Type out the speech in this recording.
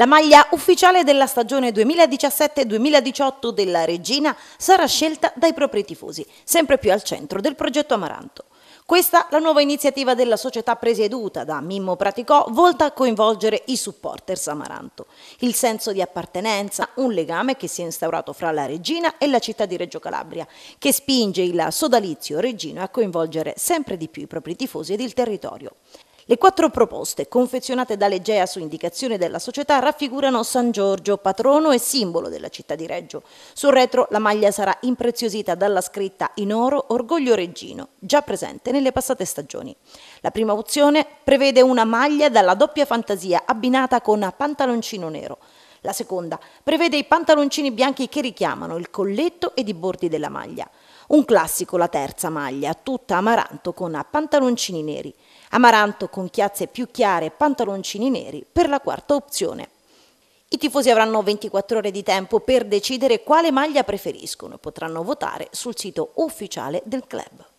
La maglia ufficiale della stagione 2017-2018 della Regina sarà scelta dai propri tifosi, sempre più al centro del progetto Amaranto. Questa la nuova iniziativa della società presieduta da Mimmo Praticò volta a coinvolgere i supporters Amaranto. Il senso di appartenenza, un legame che si è instaurato fra la Regina e la città di Reggio Calabria, che spinge il sodalizio reggino a coinvolgere sempre di più i propri tifosi ed il territorio. Le quattro proposte, confezionate da Legea su indicazione della società, raffigurano San Giorgio, patrono e simbolo della città di Reggio. Sul retro la maglia sarà impreziosita dalla scritta in oro Orgoglio Reggino, già presente nelle passate stagioni. La prima opzione prevede una maglia dalla doppia fantasia abbinata con pantaloncino nero. La seconda prevede i pantaloncini bianchi che richiamano il colletto ed i bordi della maglia. Un classico, la terza maglia, tutta amaranto con pantaloncini neri. Amaranto con chiazze più chiare e pantaloncini neri per la quarta opzione. I tifosi avranno 24 ore di tempo per decidere quale maglia preferiscono e potranno votare sul sito ufficiale del club.